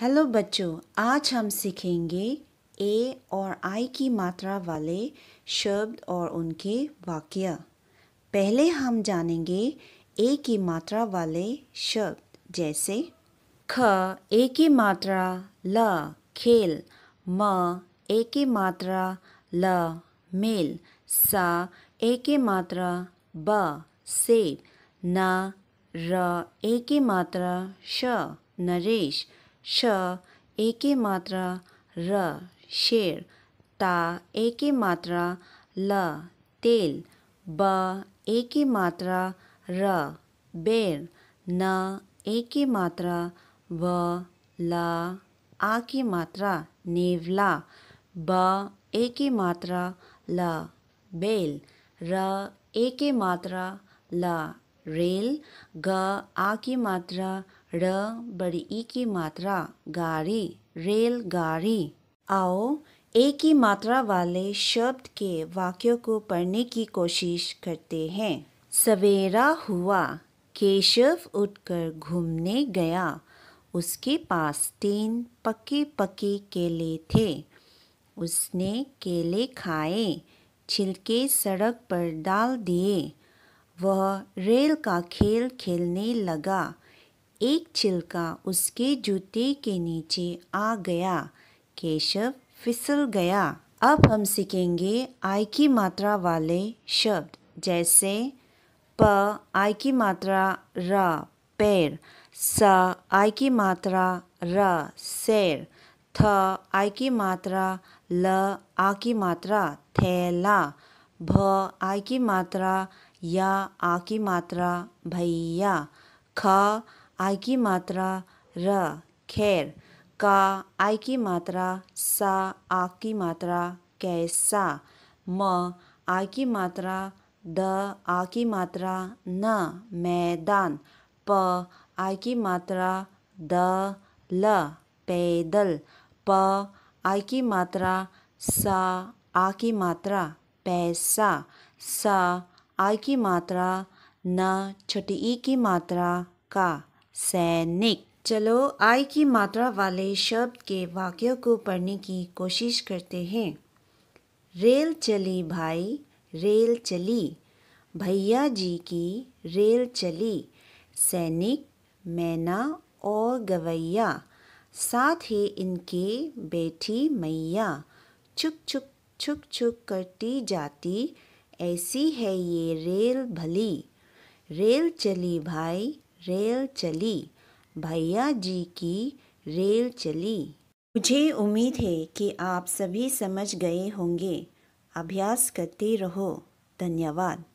hello बच्चों आज हम सीखेंगे ए और आई की मात्रा वाले शब्द और उनके वाक्य पहले हम जानेंगे ए की मात्रा वाले शब्द जैसे ख ए की मात्रा ल खेल म ए की मात्रा ल मेल सा ए की मात्रा ब सेब न र ए की मात्रा श नरेश श एके मात्रा र शेर ता एके मात्रा ल तेल ब एके मात्रा र बेर न एके मात्रा व ल आ की मात्रा नेवला ब एके मात्रा ल बेल र एके मात्रा ल रेल ग आ की मात्रा र बड़ी ई की मात्रा गाड़ी रेल गाड़ी आओ एक ही मात्रा वाले शब्द के वाक्यों को पढ़ने की कोशिश करते हैं सवेरा हुआ केशव उठकर घूमने गया उसके पास तीन पके पके केले थे उसने केले खाए छिलके सड़क पर डाल दिए वह रेल का खेल खेलने लगा एक छिलका उसके जूते के नीचे आ गया केशव फिसल गया अब हम सीखेंगे आई की मात्रा वाले शब्द जैसे प आय की मात्रा र पैर स आय की मात्रा र सैर थ आय की मात्रा ल आ की मात्रा थैला भ आय की मात्रा या आ की मात्रा भैया ख आई की मात्रा र खैर का आई की मात्रा सा आ की मात्रा कैसा म आ की मात्रा द आ की मात्रा न मैदान प आ की मात्रा द ल पैदल प आ की मात्रा सा आ की मात्रा पैसा सा आ की मात्रा न छठी की मात्रा का सैनिक चलो आई की मात्रा वाले शब्द के वाक्य को पढ़ने की कोशिश करते हैं रेल चली भाई रेल चली भैया जी की रेल चली सैनिक मैना और गवैया साथ ही इनके बैठी मैया छुक छुक छुक छुक करती जाती ऐसी है ये रेल भली रेल चली भाई रेल चली भैया जी की रेल चली मुझे उम्मीद है कि आप सभी समझ गए होंगे अभ्यास करते रहो धन्यवाद